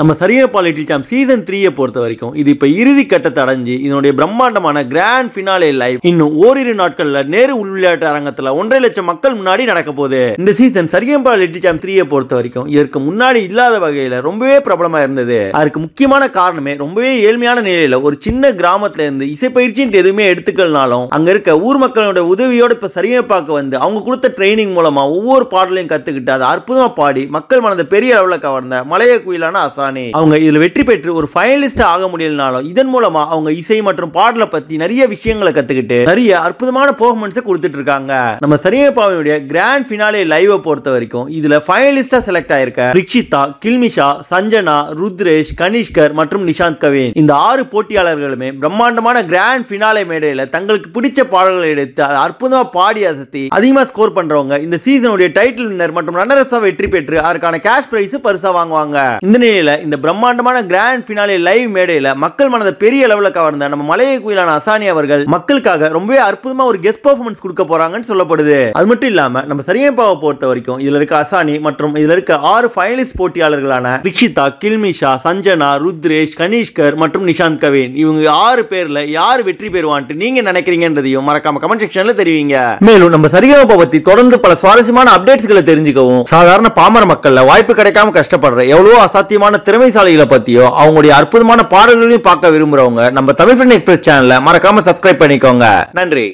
நம்ம சரிய பால் சாம் சீசன் த்ரீயை பொறுத்த வரைக்கும் இது இப்போ இறுதி கட்டத்தை அடைஞ்சு இதனுடைய பிரம்மாண்டமான கிராண்ட் ஃபினாலே லைவ் இன்னும் ஓரிரு நாட்களில் நேரு உள் விளையாட்டு அரங்கத்தில் ஒன்றரை லட்சம் மக்கள் முன்னாடி நடக்க போகுது இந்த சீசன் சரியம்பால் இட்டில் சாம் த்ரீயை பொறுத்த வரைக்கும் இதற்கு முன்னாடி இல்லாத வகையில் ரொம்பவே பிரபலமாக இருந்தது அதுக்கு முக்கியமான காரணமே ரொம்பவே ஏழ்மையான நிலையில் ஒரு சின்ன கிராமத்தில் இருந்து இசைப்பயிற்சின்ட்டு எதுவுமே எடுத்துக்கலனாலும் அங்கே இருக்க ஊர் மக்களோட உதவியோடு இப்போ சரியம்பாக்கு வந்து அவங்க கொடுத்த ட்ரைனிங் மூலமாக ஒவ்வொரு பாடலையும் கற்றுக்கிட்டு அதை அற்புதமாக பாடி மக்கள் மனதை பெரிய அளவில் கவர்ந்த மலைய குயிலான அசான் தானே அவங்க இதில் வெற்றி பெற்று ஒரு ஃபைனலிஸ்ட் ஆக முடியலனாலும் இதன் மூலமா அவங்க இசை மற்றும் பாடலை பத்தி நிறைய விஷயங்களை கத்துக்கிட்டு நிறைய அற்புதமான பெர்ஃபார்மன்ஸை கொடுத்துட்டு இருக்காங்க நம்ம சரியப்பாவினுடைய கிராண்ட் ஃபினாலே லைவை பொறுத்த வரைக்கும் இதுல ஃபைனலிஸ்டா செலக்ட் ஆயிருக்க ரிக்ஷிதா கில்மிஷா சஞ்சனா ருத்ரேஷ் கனிஷ்கர் மற்றும் நிஷாந்த் கவின் இந்த ஆறு போட்டியாளர்களுமே பிரம்மாண்டமான கிராண்ட் ஃபினாலே மேடையில தங்களுக்கு பிடிச்ச பாடல்களை எடுத்து அதை அற்புதமா பாடி அசத்தி அதிகமா ஸ்கோர் பண்றவங்க இந்த சீசனுடைய டைட்டில் வின்னர் மற்றும் ரன்னர்ஸா வெற்றி பெற்று அதற்கான கேஷ் பிரைஸ் பரிசா வாங்குவாங்க இந்த நிலையில இந்த பிரம்மாண்டமான கிராண்ட் ஃபினாலே லைவ் மேடையில் மக்கள் மனதை பெரிய லெவலில் கவர்ந்த நம்ம மலையை குயிலான அசானி அவர்கள் மக்களுக்காக ரொம்பவே அற்புதமா ஒரு கெஸ்ட் பர்ஃபார்மன்ஸ் கொடுக்க போறாங்கன்னு சொல்லப்படுது அது மட்டும் இல்லாம நம்ம சரியம்பாவை பொறுத்த வரைக்கும் இதுல இருக்க அசானி மற்றும் இதுல இருக்க ஆறு ஃபைனலிஸ்ட் போட்டியாளர்களான ரிக்ஷிதா கில்மிஷா சஞ்சனா ருத்ரேஷ் கனிஷ்கர் மற்றும் நிஷாந்த் கவின் இவங்க ஆறு பேர்ல யார் வெற்றி பெறுவான்ட்டு நீங்க நினைக்கிறீங்கன்றதையும் மறக்காம கமெண்ட் செக்ஷன்ல தெரிவிங்க மேலும் நம்ம சரிகமப்ப பத்தி தொடர்ந்து பல சுவாரஸ்யமான அப்டேட்ஸ்களை தெரிஞ்சுக்கவும் சாதாரண பாமர மக்கள்ல வாய்ப்பு கிடைக்காம கஷ்டப்படுற எவ்வளவு அசாத்தியமான திறமைசாலிகளை பற்றியோ அவங்களுடைய அற்புதமான பாடல்களையும் பார்க்க விரும்புகிறவங்க நம்ம தமிழ் ஃபின் எக்ஸ்பிரஸ் சேனலை மறக்காம சப்ஸ்கிரைப் பண்ணிக்கோங்க நன்றி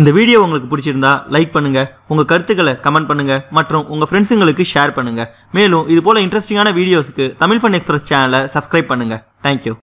இந்த வீடியோ உங்களுக்கு பிடிச்சிருந்தா லைக் பண்ணுங்கள் உங்கள் கருத்துக்களை கமெண்ட் பண்ணுங்கள் மற்றும் உங்கள் ஃப்ரெண்ட்ஸுங்களுக்கு ஷேர் பண்ணுங்கள் மேலும் இது போல் இன்ட்ரெஸ்டிங்கான வீடியோஸுக்கு தமிழ் ஃபன் எக்ஸ்பிரஸ் சேனலை சப்ஸ்கிரைப் பண்ணுங்கள் தேங்க்யூ